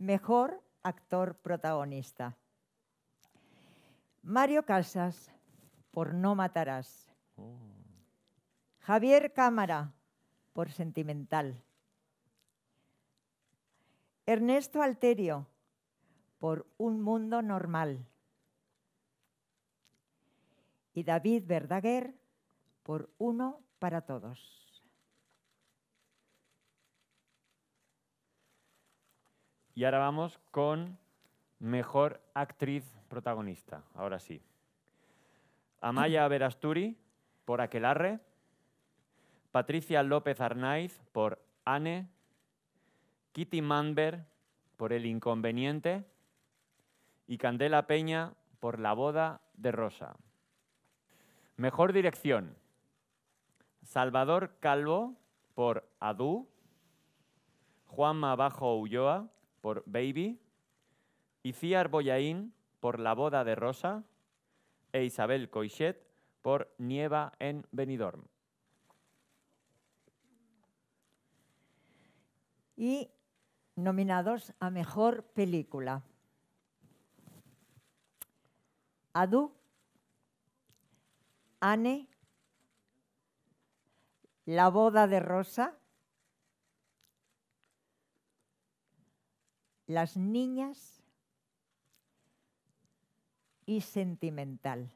Mejor actor protagonista. Mario Casas, por No Matarás. Oh. Javier Cámara, por Sentimental. Ernesto Alterio, por Un Mundo Normal. Y David Verdaguer, por Uno para Todos. Y ahora vamos con mejor actriz protagonista, ahora sí. Amaya Verasturi por Aquelarre, Patricia López Arnaiz por Anne, Kitty Manber por El Inconveniente y Candela Peña por La Boda de Rosa. Mejor dirección. Salvador Calvo por Adú. Juanma Bajo Ulloa por Baby, Iciar Boyaín por La boda de Rosa e Isabel Coixet por Nieva en Benidorm. Y nominados a Mejor Película. Adu, Anne, La boda de Rosa, las niñas y sentimental.